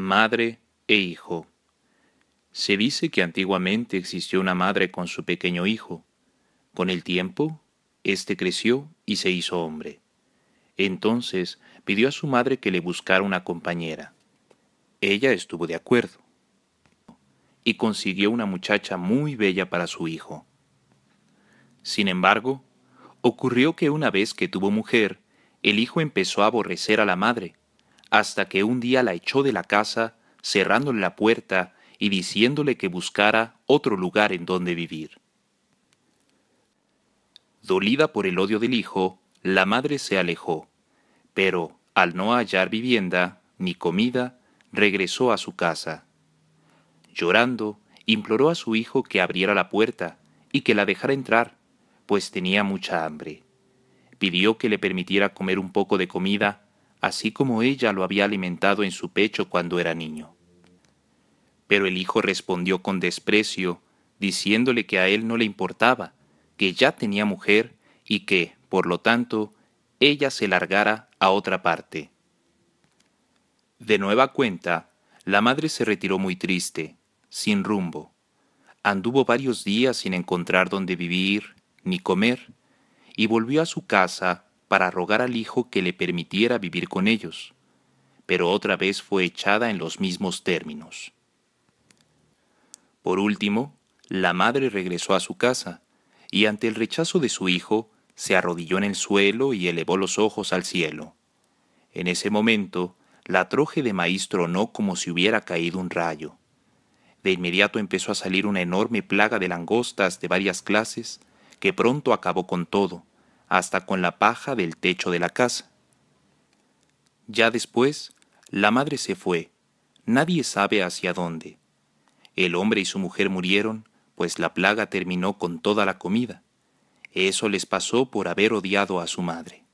madre e hijo. Se dice que antiguamente existió una madre con su pequeño hijo. Con el tiempo, éste creció y se hizo hombre. Entonces pidió a su madre que le buscara una compañera. Ella estuvo de acuerdo y consiguió una muchacha muy bella para su hijo. Sin embargo, ocurrió que una vez que tuvo mujer, el hijo empezó a aborrecer a la madre hasta que un día la echó de la casa, cerrándole la puerta y diciéndole que buscara otro lugar en donde vivir. Dolida por el odio del hijo, la madre se alejó, pero, al no hallar vivienda ni comida, regresó a su casa. Llorando, imploró a su hijo que abriera la puerta y que la dejara entrar, pues tenía mucha hambre. Pidió que le permitiera comer un poco de comida así como ella lo había alimentado en su pecho cuando era niño. Pero el hijo respondió con desprecio, diciéndole que a él no le importaba, que ya tenía mujer y que, por lo tanto, ella se largara a otra parte. De nueva cuenta, la madre se retiró muy triste, sin rumbo. Anduvo varios días sin encontrar dónde vivir ni comer, y volvió a su casa para rogar al hijo que le permitiera vivir con ellos, pero otra vez fue echada en los mismos términos. Por último, la madre regresó a su casa, y ante el rechazo de su hijo, se arrodilló en el suelo y elevó los ojos al cielo. En ese momento, la troje de maíz tronó como si hubiera caído un rayo. De inmediato empezó a salir una enorme plaga de langostas de varias clases, que pronto acabó con todo, hasta con la paja del techo de la casa. Ya después, la madre se fue, nadie sabe hacia dónde. El hombre y su mujer murieron, pues la plaga terminó con toda la comida. Eso les pasó por haber odiado a su madre.